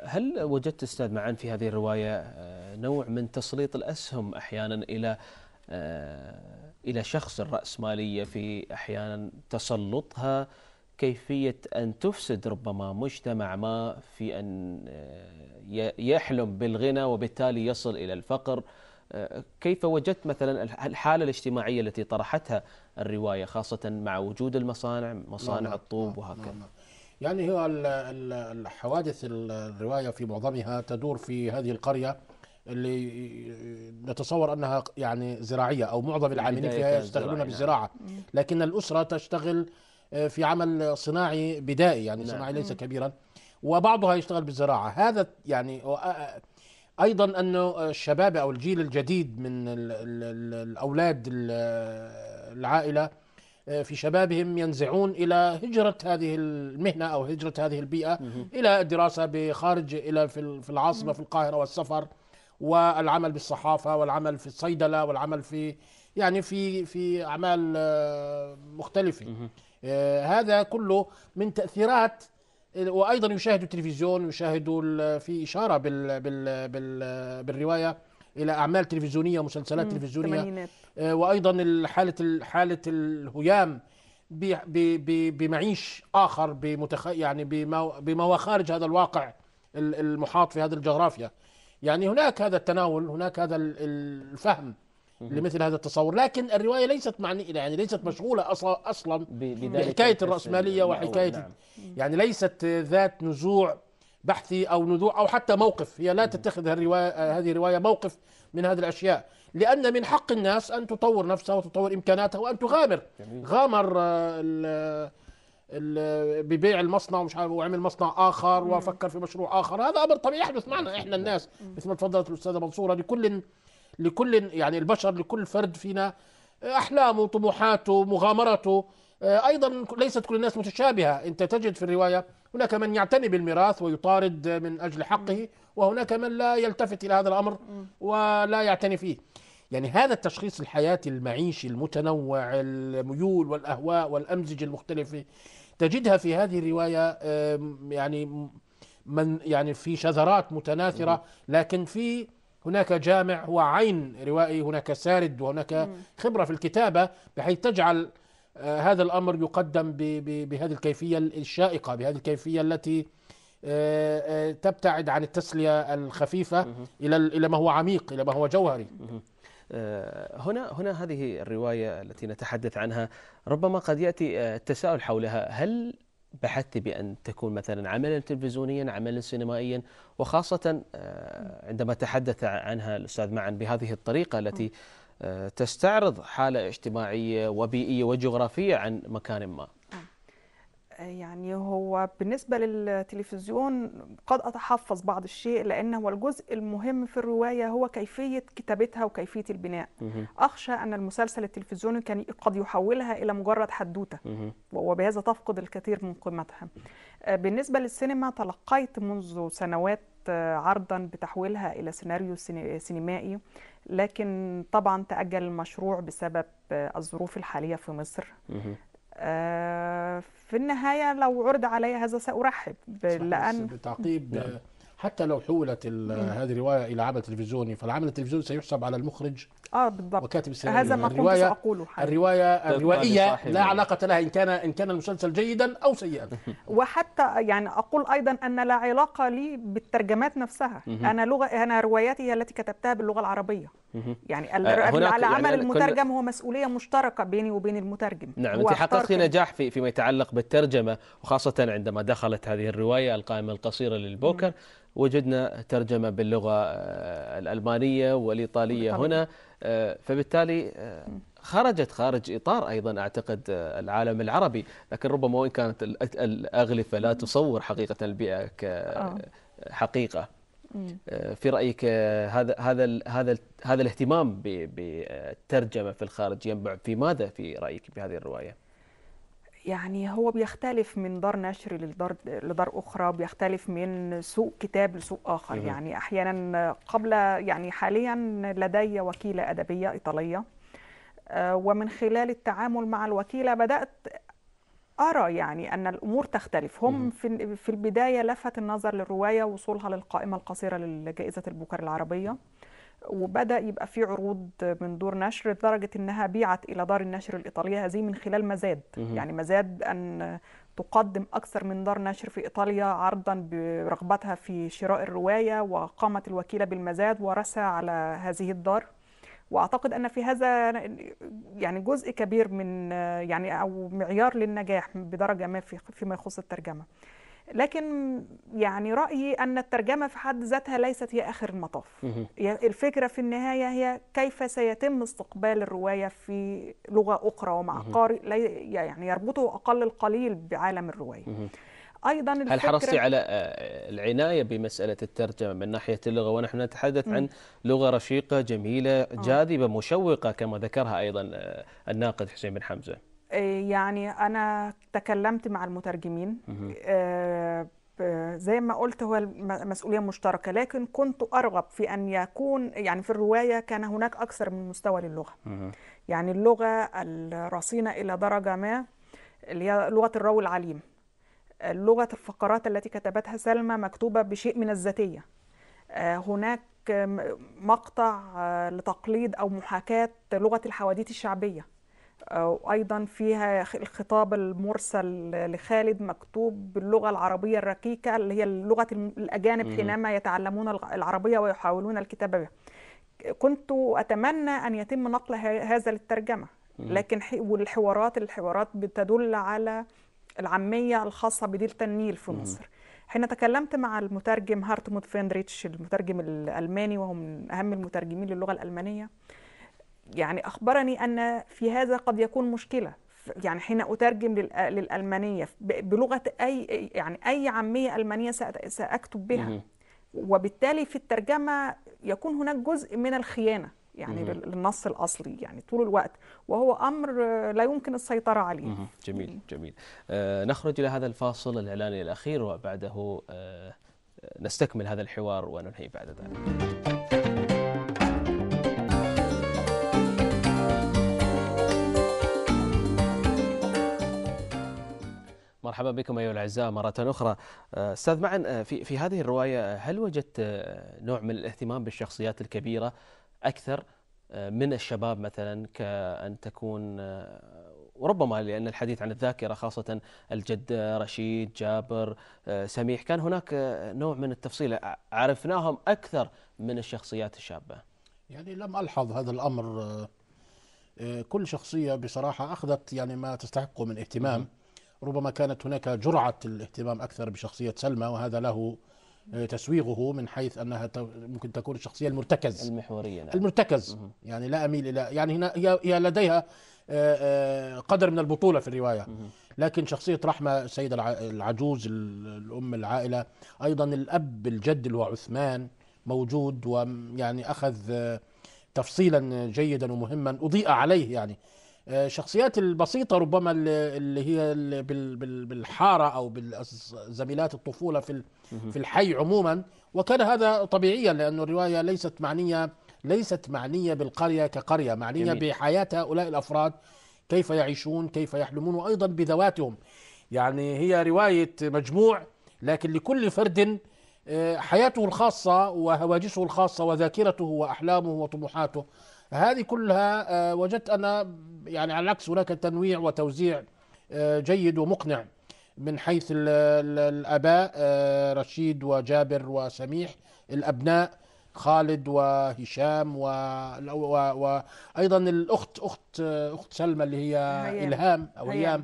هل وجدت أستاذ معان في هذه الرواية نوع من تسليط الأسهم أحيانا إلى إلى شخص الرأسمالية في أحيانا تسلطها كيفية أن تفسد ربما مجتمع ما في أن آه، يحلم بالغنى وبالتالي يصل إلى الفقر آه، كيف وجدت مثلا الحالة الاجتماعية التي طرحتها الرواية خاصة مع وجود المصانع نعم، مصانع نعم، الطوب نعم، وهكذا يعني هو الحوادث الرواية في معظمها تدور في هذه القرية اللي نتصور انها يعني زراعيه او معظم العاملين فيها يستغلون بالزراعه لكن الاسره تشتغل في عمل صناعي بدائي يعني نعم. صناعي ليس كبيرا وبعضها يشتغل بالزراعه هذا يعني ايضا انه الشباب او الجيل الجديد من الاولاد العائله آه، في شبابهم ينزعون الى هجره هذه المهنه او هجره هذه البيئه الى الدراسه بخارج الى في العاصمه في القاهره والسفر والعمل بالصحافه والعمل في الصيدله والعمل في يعني في في اعمال آه، مختلفه آه، هذا كله من تأثيرات وأيضا يشاهد التلفزيون يشاهد في إشارة بال بال بال بالرواية إلى أعمال تلفزيونية ومسلسلات تلفزيونية آه، وأيضا حالة حالة الهيام بمعيش آخر بمتخ... يعني بما هو خارج هذا الواقع المحاط في هذه الجغرافيا يعني هناك هذا التناول هناك هذا الفهم لمثل هذا التصور لكن الروايه ليست معني يعني ليست مشغوله اصلا اصلا بحكايه الراسماليه نعم. وحكايه نعم. يعني ليست ذات نزوع بحثي او نزوع او حتى موقف هي لا تتخذ الروايه هذه الروايه موقف من هذه الاشياء لان من حق الناس ان تطور نفسها وتطور امكاناتها وان تغامر جميل. غامر آه، ببيع المصنع ومش عارف وعمل مصنع اخر وفكر في مشروع اخر هذا امر طبيعي يحدث معنا احنا نعم. الناس نعم. مثل ما تفضلت الاستاذه منصوره لكل لكل يعني البشر لكل فرد فينا آه، احلامه طموحاته مغامرته آه، ايضا ليست كل الناس متشابهه انت تجد في الروايه هناك من يعتني بالميراث ويطارد من اجل حقه وهناك من لا يلتفت الى هذا الامر ولا يعتني فيه يعني هذا التشخيص الحياتي المعيشي المتنوع الميول والاهواء والامزجه المختلفه تجدها في هذه الروايه يعني من يعني في شذرات متناثره لكن في هناك جامع هو عين روائي هناك سارد وهناك خبرة في الكتابة بحيث تجعل آه، هذا الأمر يقدم بهذه الكيفية الشائقة بهذه الكيفية التي آه، آه، تبتعد عن التسلية الخفيفة إلى إلى ما هو عميق إلى ما هو جوهري هنا هنا هذه الرواية التي نتحدث عنها ربما قد يأتي التساؤل حولها هل بحثت بأن تكون مثلا عملا تلفزيونيا عملا سينمائيا وخاصة آه، عندما تحدث عنها الأستاذ معا بهذه الطريقة التي آه، تستعرض حالة اجتماعية وبيئية وجغرافية عن مكان ما يعني هو بالنسبة للتلفزيون قد أتحفظ بعض الشيء لأن هو الجزء المهم في الرواية هو كيفية كتابتها وكيفية البناء أخشى أن المسلسل التلفزيوني كان قد يحولها إلى مجرد حدوتة وبهذا تفقد الكثير من قيمتها آه، بالنسبة للسينما تلقيت منذ سنوات آه، عرضا بتحويلها إلى سيناريو سينمائي لكن طبعا تأجل المشروع بسبب آه، الظروف الحالية في مصر آه، في النهايه لو عرض علي هذا سأرحب لان بتعقيب نعم. حتى لو حولت هذه الروايه الى عمل تلفزيوني فالعمل التلفزيوني سيحسب على المخرج اه بالضبط وكاتب السيناريو هذا ما كنت ساقوله حاجة. الروايه الروائيه لا علاقه لها ان كان ان كان المسلسل جيدا او سيئا وحتى يعني اقول ايضا ان لا علاقه لي بالترجمات نفسها انا لغه انا رواياتي هي التي كتبتها باللغه العربيه يعني آه، على يعني عمل يعني المترجم هو مسؤوليه مشتركه بيني وبين المترجم نعم انت حققت نجاح في فيما يتعلق بالترجمه وخاصه عندما دخلت هذه الروايه القائمه القصيره للبوكر وجدنا ترجمة باللغة آه، الألمانية والإيطالية هنا آه، فبالتالي آه، خرجت خارج إطار أيضا أعتقد العالم العربي لكن ربما وإن كانت الأغلفة لا تصور حقيقة البيئة كحقيقة في رايك هذا هذا هذا هذا الاهتمام بالترجمه في الخارج ينبع في ماذا في رايك بهذه الروايه؟ يعني هو بيختلف من دار نشر لدار لدار اخرى بيختلف من سوق كتاب لسوق اخر مم. يعني احيانا قبل يعني حاليا لدي وكيله ادبيه ايطاليه آه، ومن خلال التعامل مع الوكيله بدات ارى يعني ان الامور تختلف هم في في البدايه لفت النظر للروايه وصولها للقائمه القصيره لجائزه البوكر العربيه وبدا يبقى في عروض من دور نشر لدرجه انها بيعت الى دار النشر الايطاليه هذه من خلال مزاد مم. يعني مزاد ان تقدم اكثر من دار نشر في ايطاليا عرضا برغبتها في شراء الروايه وقامت الوكيله بالمزاد ورسى على هذه الدار واعتقد ان في هذا يعني جزء كبير من يعني او معيار للنجاح بدرجه ما في فيما يخص الترجمه لكن يعني رأيي أن الترجمة في حد ذاتها ليست هي آخر المطاف يعني الفكرة في النهاية هي كيف سيتم استقبال الرواية في لغة أخرى ومع قارئ يعني يربطه أقل القليل بعالم الرواية ايضا الفكرة هل حرصتي على آه، العنايه بمساله الترجمه من ناحيه اللغه ونحن نتحدث عن لغه رشيقه جميله آه. جاذبه مشوقه كما ذكرها ايضا آه، الناقد حسين بن حمزه آه، يعني انا تكلمت مع المترجمين آه، آه، زي ما قلت هو مسؤولية مشتركة لكن كنت أرغب في أن يكون يعني في الرواية كان هناك أكثر من مستوى للغة يعني اللغة الرصينة إلى درجة ما اللي هي لغة الراوي العليم لغة الفقرات التي كتبتها سلمى مكتوبة بشيء من الذاتية هناك مقطع لتقليد أو محاكاة لغة الحواديت الشعبية وأيضا فيها الخطاب المرسل لخالد مكتوب باللغة العربية الركيكة اللي هي لغة الأجانب حينما يتعلمون العربية ويحاولون الكتابة بها كنت أتمنى أن يتم نقل هذا للترجمة لكن والحوارات الحوارات بتدل على العامية الخاصة بدلتا النيل في مصر حين تكلمت مع المترجم هارتموت فيندريتش المترجم الألماني وهو من أهم المترجمين للغة الألمانية يعني أخبرني أن في هذا قد يكون مشكلة يعني حين أترجم للألمانية بلغة أي يعني أي عامية ألمانية سأكتب بها وبالتالي في الترجمة يكون هناك جزء من الخيانة يعني للنص الاصلي يعني طول الوقت وهو امر لا يمكن السيطره عليه. جميل جميل. آه نخرج الى هذا الفاصل الاعلاني الاخير وبعده آه نستكمل هذا الحوار وننهي بعد ذلك. مرحبا بكم أيها الأعزاء مرة أخرى آه، أستاذ معن آه، في, في هذه الرواية آه، هل وجدت نوع من الاهتمام بالشخصيات الكبيرة أكثر من الشباب مثلا كأن تكون وربما لأن الحديث عن الذاكرة خاصة الجد رشيد جابر سميح كان هناك نوع من التفصيل عرفناهم أكثر من الشخصيات الشابة يعني لم ألحظ هذا الأمر كل شخصية بصراحة أخذت يعني ما تستحقه من اهتمام ربما كانت هناك جرعة الاهتمام أكثر بشخصية سلمى وهذا له آه، تسويغه من حيث انها ممكن تكون الشخصيه المرتكز المحوريه نعم. المرتكز مه. يعني لا اميل الى يعني هنا هي لديها آه، آه، قدر من البطوله في الروايه مه. لكن شخصيه رحمه السيده العجوز الام العائله ايضا الاب الجد اللي هو عثمان موجود ويعني اخذ تفصيلا جيدا ومهما اضيء عليه يعني الشخصيات البسيطه ربما اللي هي بالحاره او بالزميلات الطفوله في في الحي عموما وكان هذا طبيعيا لأن الروايه ليست معنيه ليست معنيه بالقريه كقريه معنيه بحياه هؤلاء الافراد كيف يعيشون كيف يحلمون وايضا بذواتهم يعني هي روايه مجموع لكن لكل فرد آه، حياته الخاصه وهواجسه الخاصه وذاكرته واحلامه وطموحاته هذه كلها آه، وجدت أنا يعني على العكس هناك تنويع وتوزيع آه، جيد ومقنع من حيث الاباء آه، رشيد وجابر وسميح الابناء خالد وهشام و... و... وايضا الاخت اخت اخت سلمى اللي هي هيام. الهام او هيام.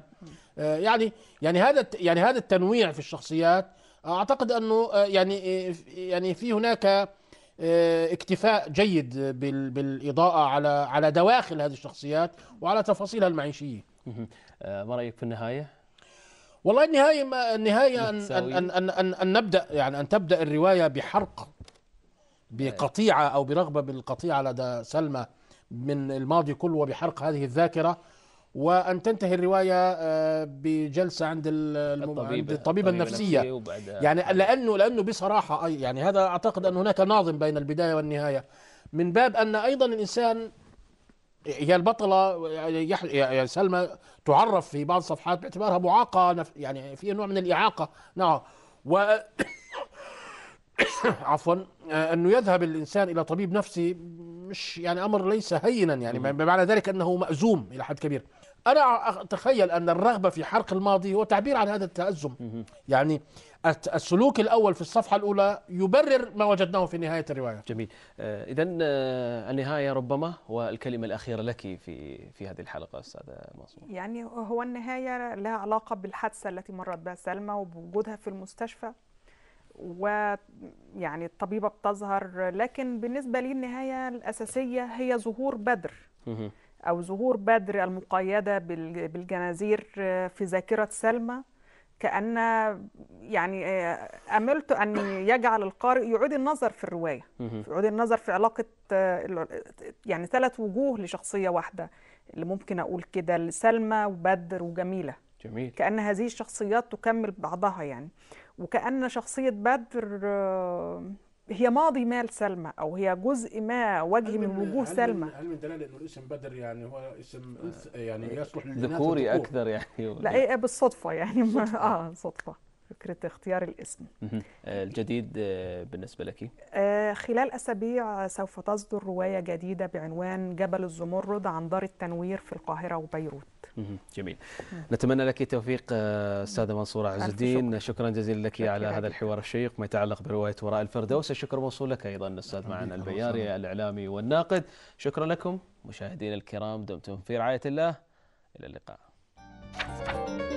هيام يعني يعني هذا يعني هذا التنويع في الشخصيات اعتقد انه يعني يعني في هناك آه، اكتفاء جيد بالاضاءه على على دواخل هذه الشخصيات وعلى تفاصيلها المعيشيه. آه، ما رايك في النهايه؟ والله النهايه ما النهايه أن, أن, أن, أن, أن نبدا يعني ان تبدا الروايه بحرق بقطيعه او برغبه بالقطيعه لدى سلمى من الماضي كله وبحرق هذه الذاكره وان تنتهي الروايه آه، بجلسه عند الطبيبه, الطبيبة النفسيه يعني لانه لانه بصراحه يعني هذا اعتقد ان هناك ناظم بين البدايه والنهايه من باب ان ايضا الانسان هي البطلة يا سلمى تعرف في بعض الصفحات باعتبارها معاقة يعني في نوع من الإعاقة نعم و عفوا آه، أنه يذهب الإنسان إلى طبيب نفسي مش يعني أمر ليس هينا يعني بمعنى ذلك أنه مأزوم إلى حد كبير أنا أتخيل أن الرغبة في حرق الماضي هو تعبير عن هذا التأزم يعني السلوك الأول في الصفحة الأولى يبرر ما وجدناه في نهاية الرواية جميل آه، إذا آه، النهاية ربما والكلمة الأخيرة لك في في هذه الحلقة أستاذة معصوم يعني هو النهاية لها علاقة بالحادثة التي مرت بها سلمى وبوجودها في المستشفى و يعني الطبيبة بتظهر لكن بالنسبة لي النهاية الأساسية هي ظهور بدر أو ظهور بدر المقيدة بالجنازير آه، في ذاكرة سلمى كأن يعني آه، أملت أن يجعل القارئ يعيد النظر في الرواية يعيد النظر في علاقة آه، يعني ثلاث وجوه لشخصية واحدة اللي ممكن أقول كده سلمى وبدر وجميلة جميل كأن هذه الشخصيات تكمل بعضها يعني وكأن شخصية بدر هي ماضي ما لسلمى او هي جزء ما وجه من وجوه سلمى هل من دلاله انه الاسم بدر يعني هو اسم آه، يعني يصلح للبنات ذكوري اكثر يعني لا إيه،, إيه بالصدفه يعني صدفة. اه صدفه فكره اختيار الاسم آه، الجديد آه، بالنسبه لك خلال اسابيع سوف تصدر روايه جديده بعنوان جبل الزمرد عن دار التنوير في القاهره وبيروت جميل نتمنى لك التوفيق آه، استاذه منصوره عز الدين شكرا جزيلا لك على هذا الحوار الشيق ما يتعلق بروايه وراء الفردوس الشكر موصول لك ايضا استاذ معنا البياري الاعلامي والناقد شكرا لكم مشاهدينا الكرام دمتم في رعايه الله الى اللقاء